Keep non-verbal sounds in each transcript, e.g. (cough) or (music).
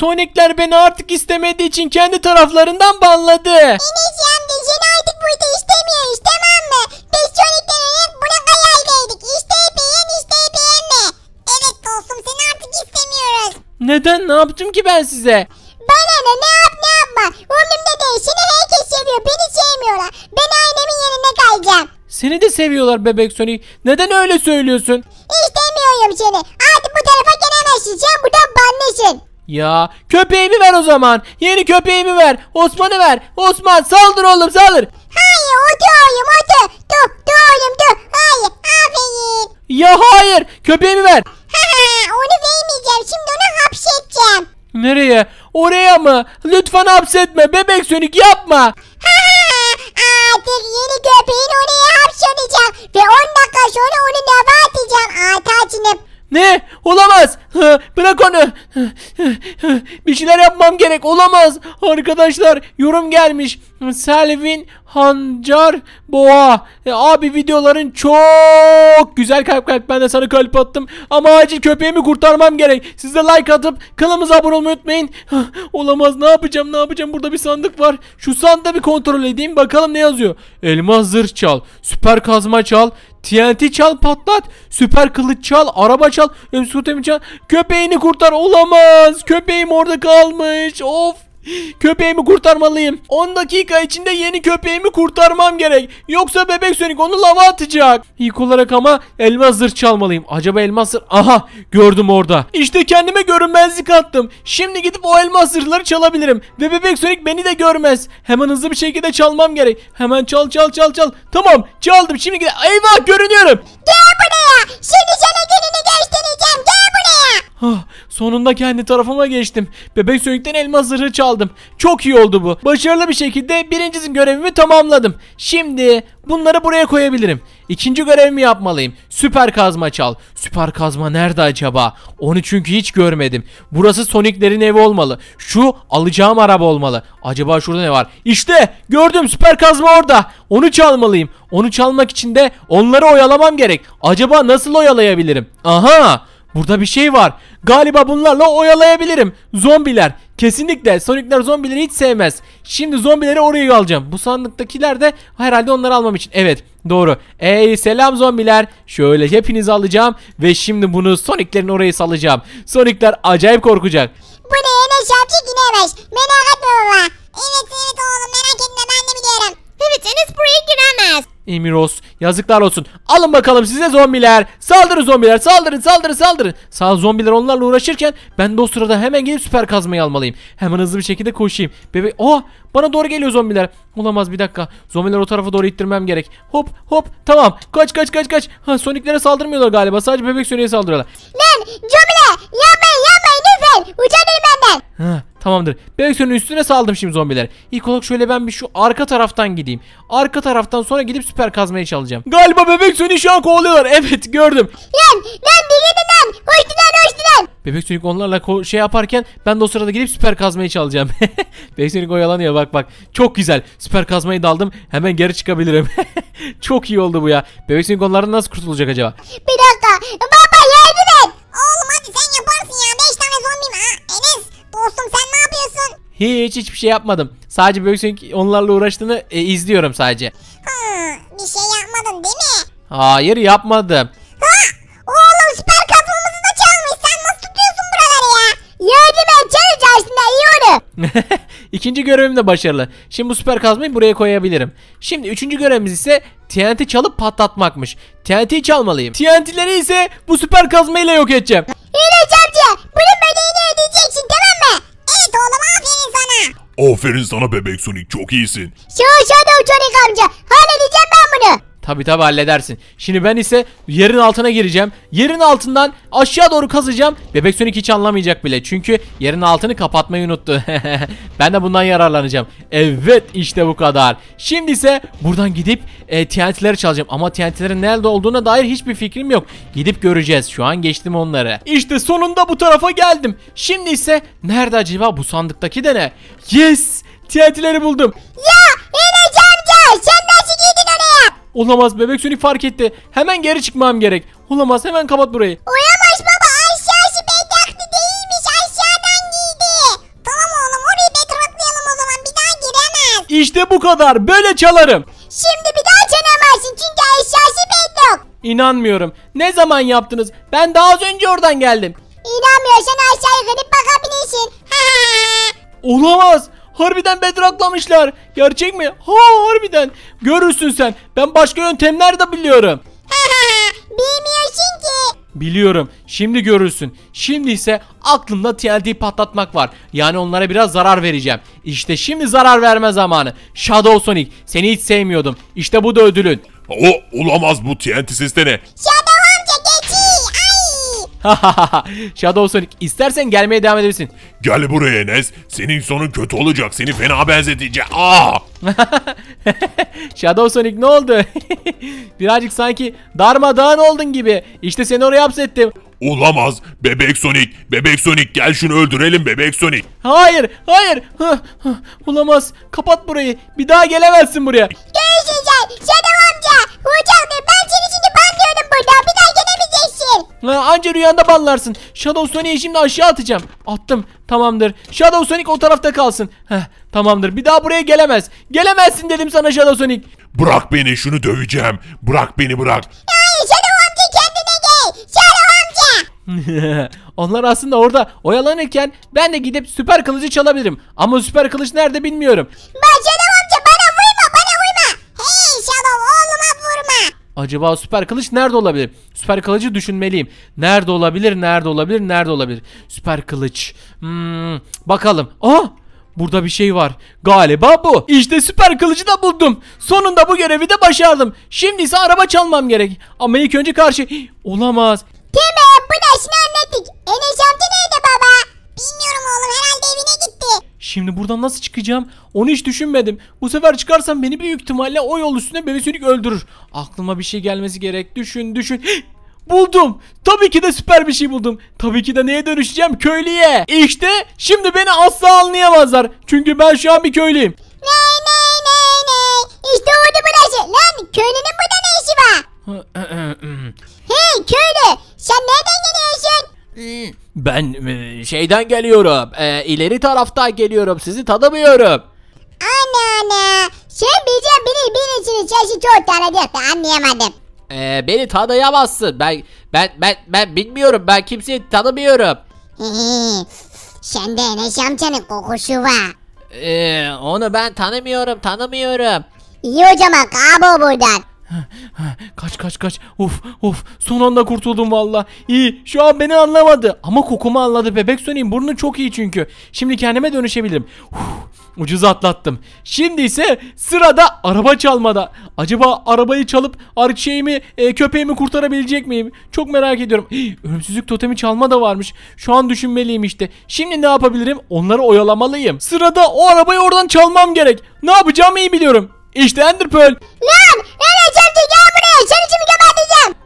Sonicler beni artık istemediği için kendi taraflarından banladı. Enes amca seni artık burada istemiyoruz tamam mı? Biz hep burada buna karar beğen, İsteyi beğen mi? Evet dostum seni artık istemiyoruz. Neden ne yaptım ki ben size? Bana ne ne yap ne yapma. Umurumda değil seni herkes seviyor beni sevmiyorlar. Ben ailemin yanına kalacağım. Seni de seviyorlar bebek Sonic. Neden öyle söylüyorsun? İstemiyorum seni. Artık bu tarafa gelemezsin. Sen buradan banlısın. Ya köpeğimi ver o zaman. Yeni köpeğimi ver. Osman'ı ver. Osman saldır oğlum saldır. Hayır otu oğlum Dur dur dur. Hayır aferin. Ya hayır köpeğimi ver. onu vermeyeceğim şimdi onu hapşedeceğim. Nereye? Oraya mı? Lütfen hapsetme bebek sönük yapma. Ha artık yeni köpeğin oraya hapşedeceğim. Ve 10 dakika sonra onu neva edeceğim Ata Ne? Olamaz. Bırak onu. Bir şeyler yapmam gerek. Olamaz. Arkadaşlar yorum gelmiş. Selvin Hancar Boğa. E, abi videoların çok güzel kalp kalp. Ben de sana kalp attım. Ama acil köpeğimi kurtarmam gerek. Siz de like atıp kanalımıza abone olmayı unutmayın. Olamaz ne yapacağım ne yapacağım. Burada bir sandık var. Şu sandığı bir kontrol edeyim. Bakalım ne yazıyor. Elmas zırh çal. Süper kazma çal. TNT çal patlat. Süper kılıç çal. Araba çal. Emsutemi çal. Köpeğini kurtar. Olamaz. Köpeğim orada kalmış. Of. Köpeğimi kurtarmalıyım. 10 dakika içinde yeni köpeğimi kurtarmam gerek. Yoksa bebek sönük onu lava atacak. İlk olarak ama elmas zırh çalmalıyım. Acaba elmas zırh... Aha gördüm orada. İşte kendime görünmezlik attım. Şimdi gidip o elmas zırhları çalabilirim. Ve bebek sönük beni de görmez. Hemen hızlı bir şekilde çalmam gerek. Hemen çal çal çal çal. Tamam çaldım. Şimdi gidip. Eyvah görünüyorum. Sonunda kendi tarafıma geçtim. Bebek Sönük'ten elma zırhı çaldım. Çok iyi oldu bu. Başarılı bir şekilde birincisin görevimi tamamladım. Şimdi bunları buraya koyabilirim. İkinci görevimi yapmalıyım. Süper kazma çal. Süper kazma nerede acaba? Onu çünkü hiç görmedim. Burası Sonic'lerin evi olmalı. Şu alacağım araba olmalı. Acaba şurada ne var? İşte gördüm süper kazma orada. Onu çalmalıyım. Onu çalmak için de onları oyalamam gerek. Acaba nasıl oyalayabilirim? Aha! Burada bir şey var. Galiba bunlarla oyalayabilirim. Zombiler. Kesinlikle Sonicler zombileri hiç sevmez. Şimdi zombileri oraya alacağım. Bu sandıktakiler de herhalde onları almam için. Evet doğru. Ey selam zombiler. Şöyle hepinizi alacağım. Ve şimdi bunu Soniclerin oraya salacağım. Sonicler acayip korkacak. Bu ne Enes yapacak yine Merak etme baba. Evet evet oğlum merak etme ben de biliyorum. Evet Enes buraya Emiros yazıklar olsun. Alın bakalım size zombiler. Saldırın zombiler saldırın saldırın saldırın. Sağ zombiler onlarla uğraşırken ben de o sırada hemen gidip süper kazmayı almalıyım. Hemen hızlı bir şekilde koşayım. Bebek oh bana doğru geliyor zombiler. Olamaz bir dakika. Zombiler o tarafa doğru ittirmem gerek. Hop hop tamam. Kaç kaç kaç kaç. Ha Sonic'lere saldırmıyorlar galiba. Sadece bebek Sonic'e saldırıyorlar. Lan zombiler yapmayın yapmayın lütfen. Uçan benden. Ha, Tamamdır. Direksiyonun üstüne saldım şimdi zombiler. İlk olarak şöyle ben bir şu arka taraftan gideyim. Arka taraftan sonra gidip süper kazmaya çalışacağım. Galiba bebek sönü şu an kovalıyorlar. (laughs) Evet gördüm. Lan lan delirdi lan. Koştular koştular. Bebek Sonic onlarla şey yaparken ben de o sırada gidip süper kazmaya çalışacağım. (laughs) Bebek Sonic oyalanıyor bak bak. Çok güzel. Süper kazmayı daldım. Hemen geri çıkabilirim. (laughs) Çok iyi oldu bu ya. Bebek Sonic onlardan nasıl kurtulacak acaba? Bir dakika. Baba yardım et. Oğlum hadi sen yaparsın ya. 5 tane zombiyim ha. Enes dostum sen hiç hiçbir şey yapmadım. Sadece Böksün onlarla uğraştığını e, izliyorum sadece. Hmm, bir şey yapmadın değil mi? Hayır yapmadım. Ha! Oğlum süper kafamızı da çalmış. Sen nasıl tutuyorsun buraları ya? Yardım et challenge aslında iyi onu. (laughs) İkinci görevim de başarılı. Şimdi bu süper kazmayı buraya koyabilirim. Şimdi üçüncü görevimiz ise TNT çalıp patlatmakmış. TNT'yi çalmalıyım. TNT'leri ise bu süper kazmayla yok edeceğim. İlaç amca bunu Aferin sana bebek Sonic çok iyisin. Şu Şaşadım Sonic amca. Halledeceğim ben bunu. Tabi tabi halledersin. Şimdi ben ise yerin altına gireceğim. Yerin altından aşağı doğru kazacağım. Bebek Sonic hiç anlamayacak bile. Çünkü yerin altını kapatmayı unuttu. (laughs) ben de bundan yararlanacağım. Evet işte bu kadar. Şimdi ise buradan gidip e, TNT'leri çalacağım. Ama TNT'lerin nerede olduğuna dair hiçbir fikrim yok. Gidip göreceğiz. Şu an geçtim onları. İşte sonunda bu tarafa geldim. Şimdi ise nerede acaba bu sandıktaki de ne? Yes! TNT'leri buldum. Ya! Olamaz bebek seni fark etti. Hemen geri çıkmam gerek. Olamaz hemen kapat burayı. Olamaz baba aşağısı bedraklı değilmiş aşağıdan giydi. Tamam oğlum orayı bedraklayalım o zaman bir daha giremez. İşte bu kadar böyle çalarım. Şimdi bir daha çalamazsın çünkü aşağısı bedrak. İnanmıyorum. Ne zaman yaptınız? Ben daha az önce oradan geldim. İnanmıyorsan aşağıya gidip bakabilirsin. (laughs) Olamaz. Harbiden bedraklamışlar. Gerçek mi? Ha harbiden. Görürsün sen. Ben başka yöntemler de biliyorum. (laughs) Bilmiyorsun ki. Biliyorum. Şimdi görürsün. Şimdi ise aklımda TNT patlatmak var. Yani onlara biraz zarar vereceğim. İşte şimdi zarar verme zamanı. Shadow Sonic. Seni hiç sevmiyordum. İşte bu da ödülün. O olamaz bu TNT sistemi. Shadow (laughs) Shadow Sonic istersen gelmeye devam edebilirsin. Gel buraya Enes. Senin sonun kötü olacak. Seni fena benzetince, Aa! Ah! (laughs) Shadow Sonic ne oldu? (laughs) Birazcık sanki darmadağın oldun gibi. İşte seni oraya hapsettim. Olamaz. Bebek Sonic. Bebek Sonic gel şunu öldürelim Bebek Sonic. Hayır. Hayır. Hı, olamaz. Kapat burayı. Bir daha gelemezsin buraya. Görüşeceğiz. Shadow amca. Hocam ben seni şimdi banlıyorum burada. Ha, anca rüyanda banlarsın. Shadow Sonic'i şimdi aşağı atacağım. Attım. Tamamdır. Shadow Sonic o tarafta kalsın. Heh, tamamdır. Bir daha buraya gelemez. Gelemezsin dedim sana Shadow Sonic. Bırak beni şunu döveceğim. Bırak beni bırak. Ay Shadow amca kendine gel. Shadow amca. (laughs) Onlar aslında orada oyalanırken ben de gidip süper kılıcı çalabilirim. Ama süper kılıç nerede bilmiyorum. Bak Shadow Acaba süper kılıç nerede olabilir? Süper kılıcı düşünmeliyim. Nerede olabilir? Nerede olabilir? Nerede olabilir? Süper kılıç. Hmm, bakalım. Aa! Ah, burada bir şey var. Galiba bu. İşte süper kılıcı da buldum. Sonunda bu görevi de başardım. Şimdi ise araba çalmam gerek. Ama ilk önce karşı... Olamaz. Tamam bu da işini anlattık. En Şimdi buradan nasıl çıkacağım? Onu hiç düşünmedim. Bu sefer çıkarsam beni büyük ihtimalle o yol üstüne bebesünük öldürür. Aklıma bir şey gelmesi gerek. Düşün düşün. Buldum. Tabii ki de süper bir şey buldum. Tabii ki de neye dönüşeceğim? Köylüye. İşte şimdi beni asla anlayamazlar. Çünkü ben şu an bir köylüyüm. Ney ne, ne, ne? İşte oldu burası. Lan köylünün burada ne işi var? E, e, e. hey köylü sen nereden geliyorsun? Ben e, şeyden geliyorum. E, ileri taraftan geliyorum. Sizi tanımıyorum. Ana ana. Sen bize biri bir içini çeşit çok tanıdık da anlayamadım. E, beni tanıyamazsın. Ben ben ben ben bilmiyorum. Ben kimseyi tanımıyorum. Sende ne amcanın kokusu var. Ee, onu ben tanımıyorum tanımıyorum. İyi o zaman kaybol buradan. Kaç kaç kaç. Of of. Son anda kurtuldum valla. İyi. Şu an beni anlamadı. Ama kokumu anladı. Bebek Sonic'in burnu çok iyi çünkü. Şimdi kendime dönüşebilirim. Uf, ucuz atlattım. Şimdi ise sırada araba çalmada. Acaba arabayı çalıp şeyimi e, köpeğimi kurtarabilecek miyim? Çok merak ediyorum. Hii, ölümsüzlük totemi çalma da varmış. Şu an düşünmeliyim işte. Şimdi ne yapabilirim? Onları oyalamalıyım. Sırada o arabayı oradan çalmam gerek. Ne yapacağımı iyi biliyorum. İşte Ender Pearl. Lan! Gökçe amca gel buraya. Sen içimi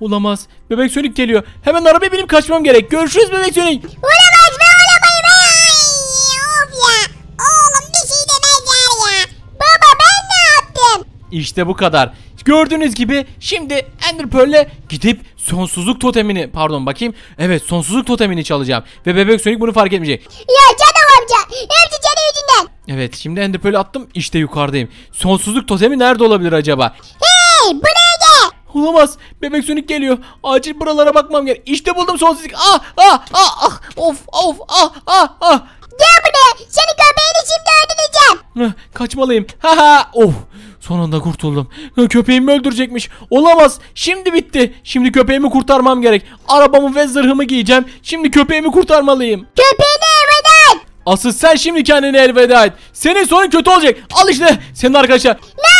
Olamaz. Bebek Sönük geliyor. Hemen arabaya benim kaçmam gerek. Görüşürüz Bebek Sönük. Olamaz ben arabayım. Ay, of ya. Oğlum bir şey demezler ya. Baba ben ne yaptım? İşte bu kadar. Gördüğünüz gibi şimdi Ender Pearl'e gidip sonsuzluk totemini pardon bakayım. Evet sonsuzluk totemini çalacağım. Ve Bebek Sonic bunu fark etmeyecek. Ya canım amca. Hepsi senin yüzünden. Evet şimdi Ender Pearl'e attım İşte yukarıdayım. Sonsuzluk totemi nerede olabilir acaba? He Hey buraya gel. Olamaz. Bebek sönük geliyor. Acil buralara bakmam gerek. İşte buldum sonsuzluk. Ah ah ah ah. Of of ah ah ah. Gel buraya. Seni köpeğin içinde öldüreceğim. Kaçmalıyım. Ha ha. Of. Sonunda kurtuldum. Köpeğimi öldürecekmiş. Olamaz. Şimdi bitti. Şimdi köpeğimi kurtarmam gerek. Arabamı ve zırhımı giyeceğim. Şimdi köpeğimi kurtarmalıyım. Köpeğini elveda et. Asıl sen şimdi kendini elveda et. Senin sonun kötü olacak. Al işte senin arkadaşlar. Ne?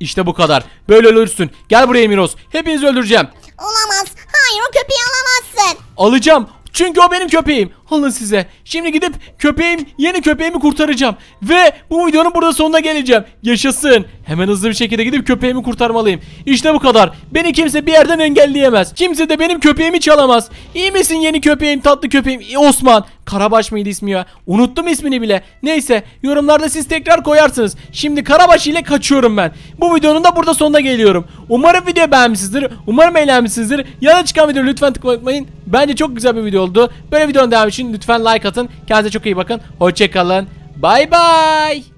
İşte bu kadar. Böyle ölürsün. Gel buraya Miros. Hepinizi öldüreceğim. Olamaz. Hayır o köpeği alamazsın. Alacağım. Çünkü o benim köpeğim. Alın size. Şimdi gidip köpeğim yeni köpeğimi kurtaracağım. Ve bu videonun burada sonuna geleceğim. Yaşasın. Hemen hızlı bir şekilde gidip köpeğimi kurtarmalıyım. İşte bu kadar. Beni kimse bir yerden engelleyemez. Kimse de benim köpeğimi çalamaz. İyi misin yeni köpeğim tatlı köpeğim Osman. Karabaş mıydı ismi ya? Unuttum ismini bile. Neyse yorumlarda siz tekrar koyarsınız. Şimdi Karabaş ile kaçıyorum ben. Bu videonun da burada sonuna geliyorum. Umarım video beğenmişsinizdir. Umarım eğlenmişsinizdir. Yana çıkan video lütfen tıklamayın. Bence çok güzel bir video oldu. Böyle videonun devamı için için lütfen like atın. Kendinize çok iyi bakın. Hoşçakalın. Bay bay.